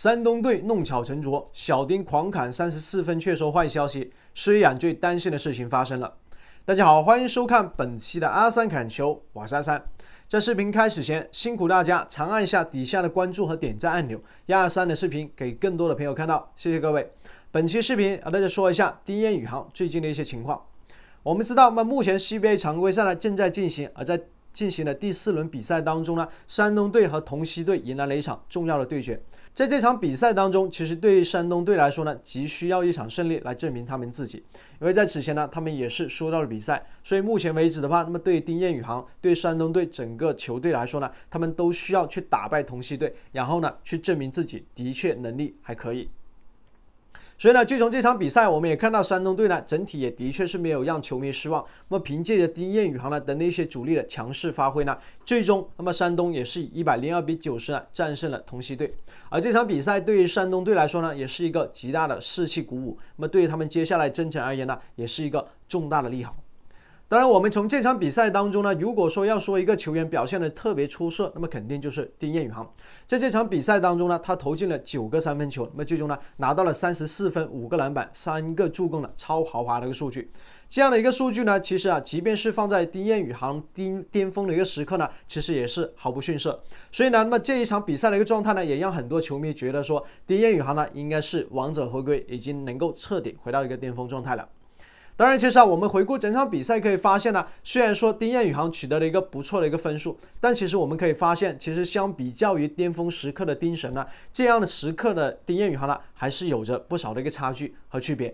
山东队弄巧成拙，小丁狂砍三十四分，却收坏消息。虽然最担心的事情发生了。大家好，欢迎收看本期的阿三砍球，我是阿三。在视频开始前，辛苦大家长按一下底下的关注和点赞按钮，让阿三的视频给更多的朋友看到。谢谢各位。本期视频和大家说一下丁彦雨航最近的一些情况。我们知道，那目前 CBA 常规赛呢正在进行，而在进行了第四轮比赛当中呢，山东队和同曦队迎来了一场重要的对决。在这场比赛当中，其实对于山东队来说呢，急需要一场胜利来证明他们自己，因为在此前呢，他们也是输到了比赛。所以目前为止的话，那么对于丁彦雨航，对山东队整个球队来说呢，他们都需要去打败同曦队，然后呢，去证明自己的确能力还可以。所以呢，最终这场比赛我们也看到，山东队呢整体也的确是没有让球迷失望。那么凭借着丁彦雨航呢等那些主力的强势发挥呢，最终那么山东也是以一百零二比九十呢战胜了同曦队。而这场比赛对于山东队来说呢，也是一个极大的士气鼓舞。那么对于他们接下来征程而言呢，也是一个重大的利好。当然，我们从这场比赛当中呢，如果说要说一个球员表现的特别出色，那么肯定就是丁彦雨航。在这场比赛当中呢，他投进了九个三分球，那么最终呢拿到了三十四分、五个篮板、三个助攻的超豪华的一个数据。这样的一个数据呢，其实啊，即便是放在丁彦雨航巅巅峰的一个时刻呢，其实也是毫不逊色。所以呢，那么这一场比赛的一个状态呢，也让很多球迷觉得说，丁彦雨航呢应该是王者回归，已经能够彻底回到一个巅峰状态了。当然，其实啊，我们回顾整场比赛可以发现呢，虽然说丁彦雨航取得了一个不错的一个分数，但其实我们可以发现，其实相比较于巅峰时刻的丁神呢，这样的时刻的丁彦雨航呢，还是有着不少的一个差距和区别。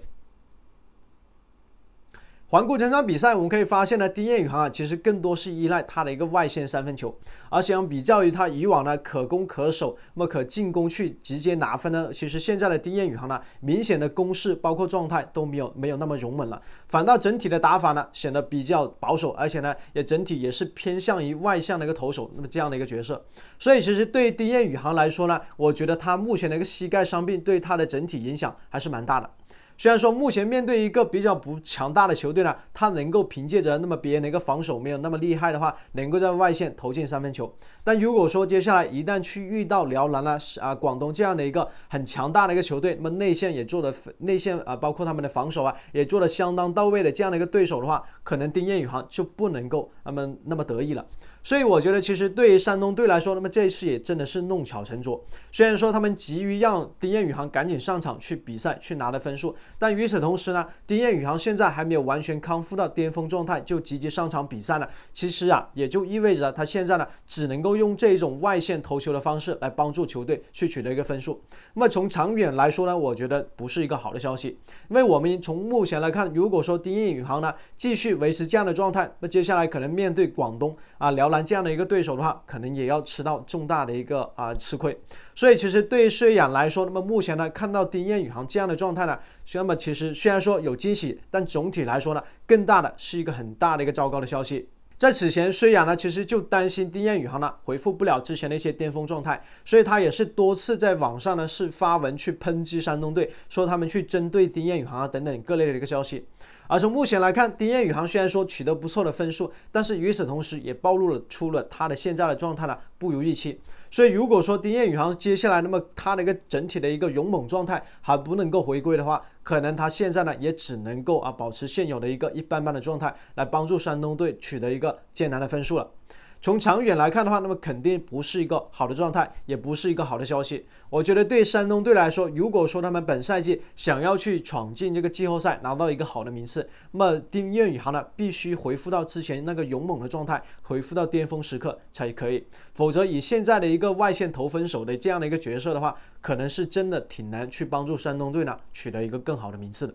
环顾整场比赛，我们可以发现呢，丁彦雨航啊，其实更多是依赖他的一个外线三分球，而且比较于他以往呢，可攻可守，那么可进攻去直接拿分呢，其实现在的丁彦雨航呢，明显的攻势包括状态都没有没有那么勇猛了，反倒整体的打法呢，显得比较保守，而且呢，也整体也是偏向于外向的一个投手，那么这样的一个角色，所以其实对于丁彦雨航来说呢，我觉得他目前的一个膝盖伤病对他的整体影响还是蛮大的。虽然说目前面对一个比较不强大的球队呢，他能够凭借着那么别人的一个防守没有那么厉害的话，能够在外线投进三分球。但如果说接下来一旦去遇到辽篮啊、啊广东这样的一个很强大的一个球队，那么内线也做的内线啊包括他们的防守啊也做的相当到位的这样的一个对手的话，可能丁彦雨航就不能够那么那么得意了。所以我觉得，其实对于山东队来说，那么这一次也真的是弄巧成拙。虽然说他们急于让丁彦雨航赶紧上场去比赛、去拿的分数，但与此同时呢，丁彦雨航现在还没有完全康复到巅峰状态就积极上场比赛了。其实啊，也就意味着他现在呢，只能够用这种外线投球的方式来帮助球队去取得一个分数。那么从长远来说呢，我觉得不是一个好的消息。因为我们从目前来看，如果说丁彦雨航呢继续维持这样的状态，那接下来可能面对广东啊、辽。这样的一个对手的话，可能也要吃到重大的一个啊吃亏。所以其实对于睢冉来说，那么目前呢看到丁彦雨航这样的状态呢，那么其实虽然说有惊喜，但总体来说呢，更大的是一个很大的一个糟糕的消息。在此前，睢冉呢其实就担心丁彦雨航呢回复不了之前的一些巅峰状态，所以他也是多次在网上呢是发文去抨击山东队，说他们去针对丁彦雨航啊等等各类的一个消息。而从目前来看，丁彦雨航虽然说取得不错的分数，但是与此同时也暴露了出了他的现在的状态呢不如预期。所以如果说丁彦雨航接下来那么他的一个整体的一个勇猛状态还不能够回归的话，可能他现在呢也只能够啊保持现有的一个一般般的状态来帮助山东队取得一个艰难的分数了。从长远来看的话，那么肯定不是一个好的状态，也不是一个好的消息。我觉得对山东队来说，如果说他们本赛季想要去闯进这个季后赛，拿到一个好的名次，那么丁彦雨航呢必须回复到之前那个勇猛的状态，回复到巅峰时刻才可以。否则以现在的一个外线投分手的这样的一个角色的话，可能是真的挺难去帮助山东队呢取得一个更好的名次的。